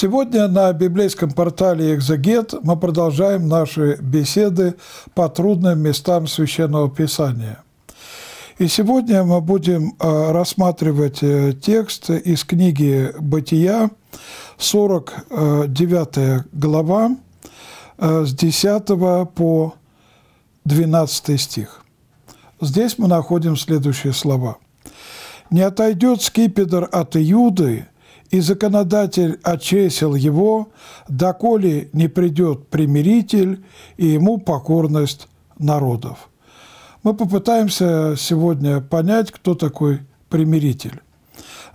Сегодня на библейском портале «Экзегет» мы продолжаем наши беседы по трудным местам Священного Писания. И сегодня мы будем э, рассматривать э, текст из книги «Бытия», 49 э, глава, с 10 по 12 стих. Здесь мы находим следующие слова. «Не отойдет скипидр от Иуды, и законодатель очесил его, доколе не придет примиритель и ему покорность народов. Мы попытаемся сегодня понять, кто такой примиритель.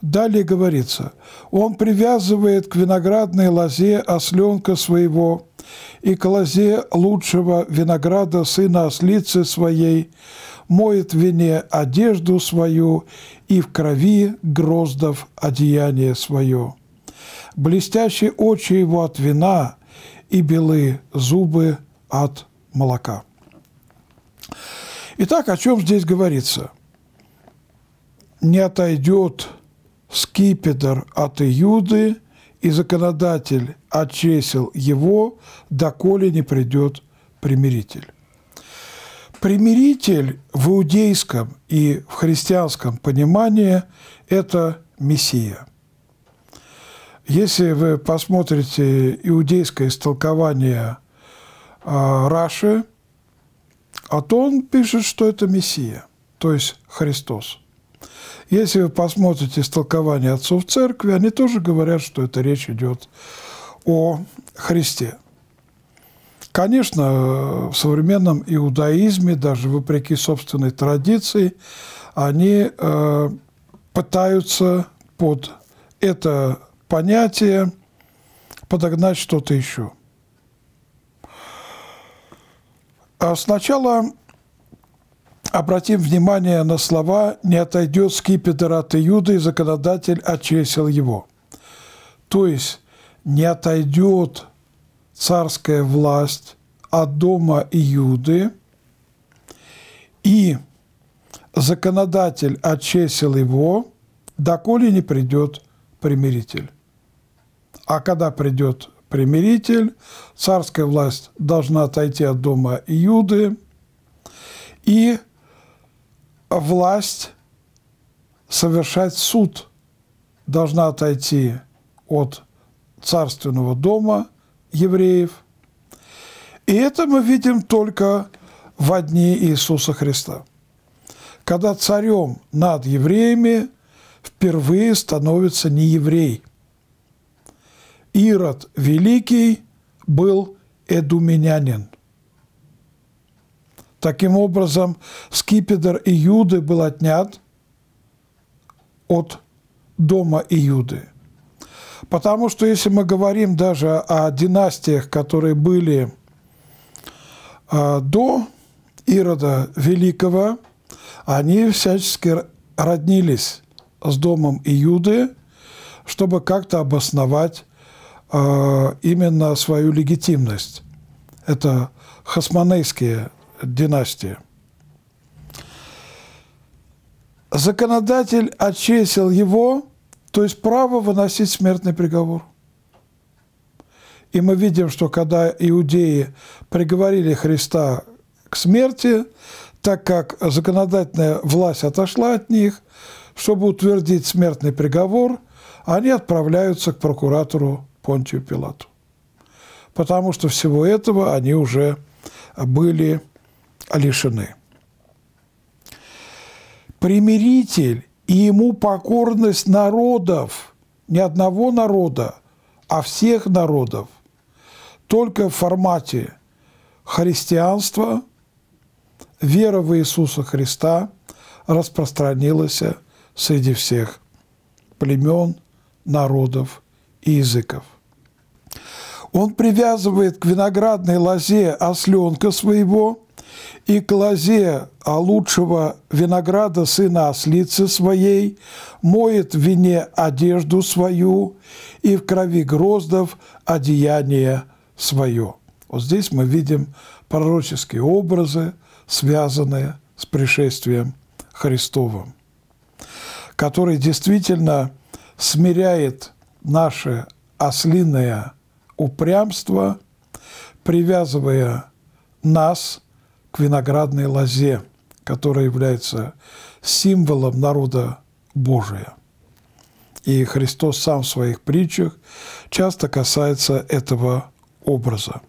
Далее говорится, он привязывает к виноградной лозе осленка своего и к лозе лучшего винограда сына ослицы своей, моет вине одежду свою и в крови гроздов одеяние свое. Блестящие очи его от вина и белые зубы от молока. Итак, о чем здесь говорится? Не отойдет скипетр от Иуды, и законодатель отчесил его, доколе не придет примиритель. Примиритель в иудейском и в христианском понимании – это Мессия. Если вы посмотрите иудейское истолкование а, Раши, а то он пишет, что это Мессия, то есть Христос. Если вы посмотрите истолкование отцов церкви, они тоже говорят, что это речь идет о Христе. Конечно, в современном иудаизме, даже вопреки собственной традиции, они э, пытаются под это понятие подогнать что-то еще. А сначала обратим внимание на слова «не отойдет скипетр от Иуды, и законодатель отчесил его». То есть «не отойдет царская власть от дома Иуды, и законодатель отчесил его, доколе не придет примиритель. А когда придет примиритель, царская власть должна отойти от дома Иуды, и власть совершать суд должна отойти от царственного дома евреев. И это мы видим только в одни Иисуса Христа, когда царем над евреями впервые становится не еврей. Ирод Великий был эдуменянин. Таким образом, скипидр Иуды был отнят от дома Иуды – Потому что если мы говорим даже о династиях, которые были а, до Ирода Великого, они всячески роднились с домом Иуды, чтобы как-то обосновать а, именно свою легитимность. Это хасмонейские династии. Законодатель отчесил его то есть право выносить смертный приговор. И мы видим, что когда иудеи приговорили Христа к смерти, так как законодательная власть отошла от них, чтобы утвердить смертный приговор, они отправляются к прокуратору Понтию Пилату. Потому что всего этого они уже были лишены. Примиритель и ему покорность народов, не одного народа, а всех народов, только в формате христианства, вера в Иисуса Христа распространилась среди всех племен, народов и языков. Он привязывает к виноградной лозе осленка своего и к лозе а лучшего винограда сына ослицы своей, моет в вине одежду свою и в крови гроздов одеяние свое». Вот здесь мы видим пророческие образы, связанные с пришествием Христовым, который действительно смиряет наши ослиные упрямство, привязывая нас к виноградной лозе, которая является символом народа Божия. И Христос сам в своих притчах часто касается этого образа.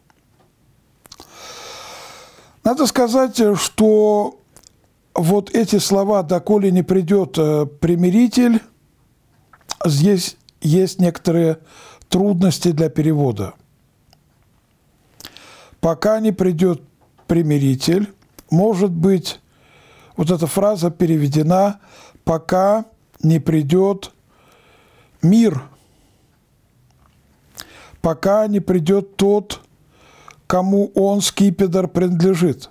Надо сказать, что вот эти слова «доколе не придет э, примиритель», здесь есть некоторые трудности для перевода. Пока не придет примиритель, может быть, вот эта фраза переведена «пока не придет мир», «пока не придет тот, кому он, скипидр, принадлежит»,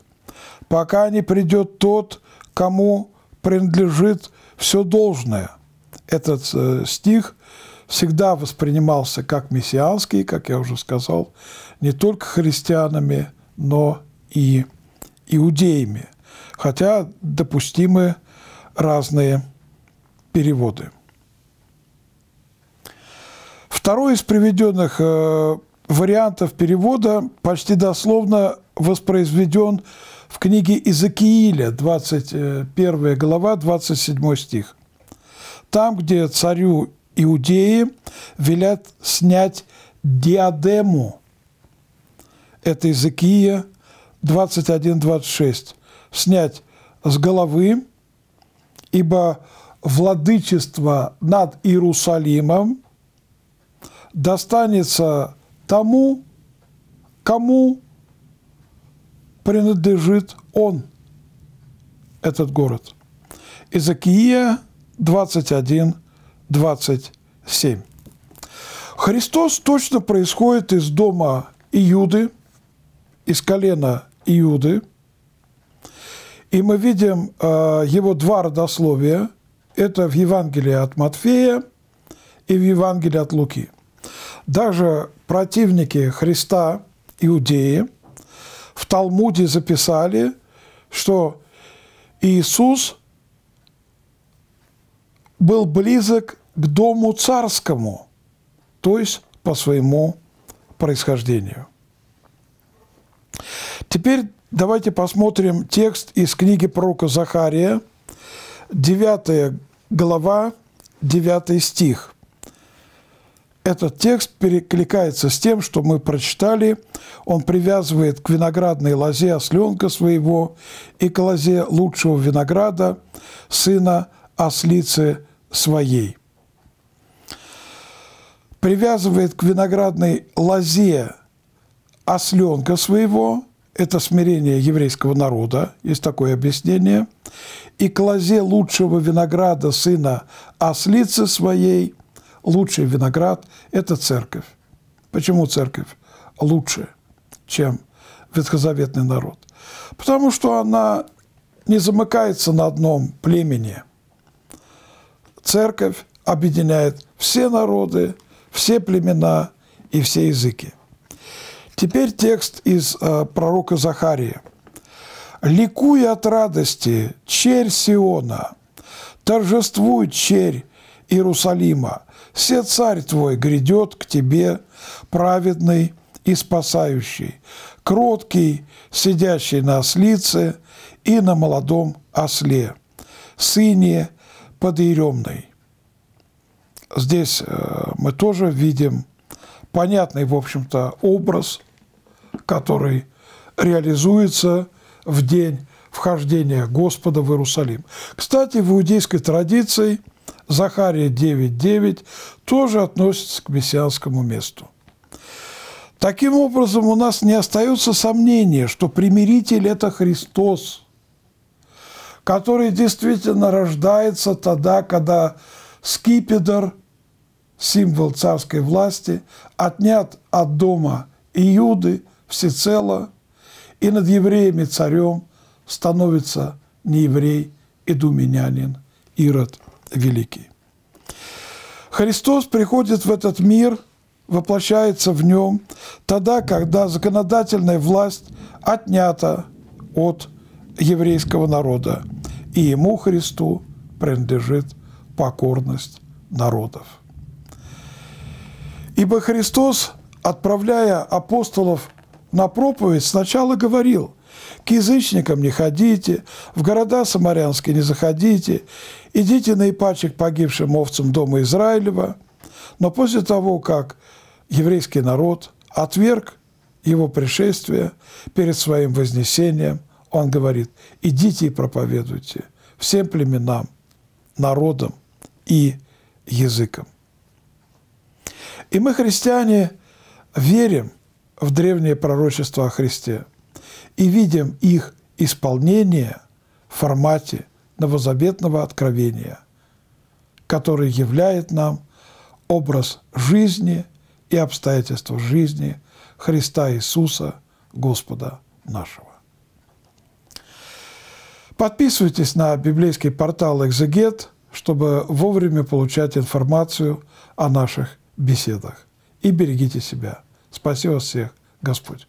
«пока не придет тот, кому принадлежит все должное». Этот э, стих – всегда воспринимался как мессианский, как я уже сказал, не только христианами, но и иудеями, хотя допустимы разные переводы. Второй из приведенных э, вариантов перевода почти дословно воспроизведен в книге Иезекииля, 21 э, глава, 27 стих. Там, где царю иудеи велят снять диадему. Это Иезекия 21-26. Снять с головы, ибо владычество над Иерусалимом достанется тому, кому принадлежит он, этот город. Изакия 21, 27. Христос точно происходит из дома Иуды, из колена Иуды, и мы видим э, его два родословия. Это в Евангелии от Матфея и в Евангелии от Луки. Даже противники Христа, иудеи, в Талмуде записали, что Иисус – был близок к дому царскому, то есть по своему происхождению. Теперь давайте посмотрим текст из книги пророка Захария, 9 глава, 9 стих. Этот текст перекликается с тем, что мы прочитали. Он привязывает к виноградной лозе осленка своего и к лозе лучшего винограда, сына ослицы своей. Привязывает к виноградной лозе осленка своего, это смирение еврейского народа, есть такое объяснение, и к лозе лучшего винограда сына ослицы своей, лучший виноград – это церковь. Почему церковь лучше, чем ветхозаветный народ? Потому что она не замыкается на одном племени – церковь объединяет все народы, все племена и все языки. Теперь текст из э, пророка Захария. «Ликуй от радости, черь Сиона, торжествуй, черь Иерусалима, все царь твой грядет к тебе, праведный и спасающий, кроткий, сидящий на ослице и на молодом осле, сыне под Здесь э, мы тоже видим понятный, в общем-то, образ, который реализуется в день вхождения Господа в Иерусалим. Кстати, в иудейской традиции Захария 9.9 тоже относится к мессианскому месту. Таким образом, у нас не остается сомнения, что примиритель – это Христос, который действительно рождается тогда, когда скипидр, символ царской власти, отнят от дома Иуды всецело, и над евреями царем становится не еврей, идуменянин Ирод Великий. Христос приходит в этот мир, воплощается в нем, тогда, когда законодательная власть отнята от еврейского народа и ему, Христу, принадлежит покорность народов. Ибо Христос, отправляя апостолов на проповедь, сначала говорил, к язычникам не ходите, в города самарянские не заходите, идите на ипачек погибшим овцам дома Израилева. Но после того, как еврейский народ отверг его пришествие перед своим вознесением – он говорит, идите и проповедуйте всем племенам, народам и языкам. И мы, христиане, верим в древние пророчества о Христе и видим их исполнение в формате новозаветного откровения, который являет нам образ жизни и обстоятельства жизни Христа Иисуса, Господа нашего. Подписывайтесь на библейский портал «Экзегет», чтобы вовремя получать информацию о наших беседах. И берегите себя. Спасибо всех, Господь.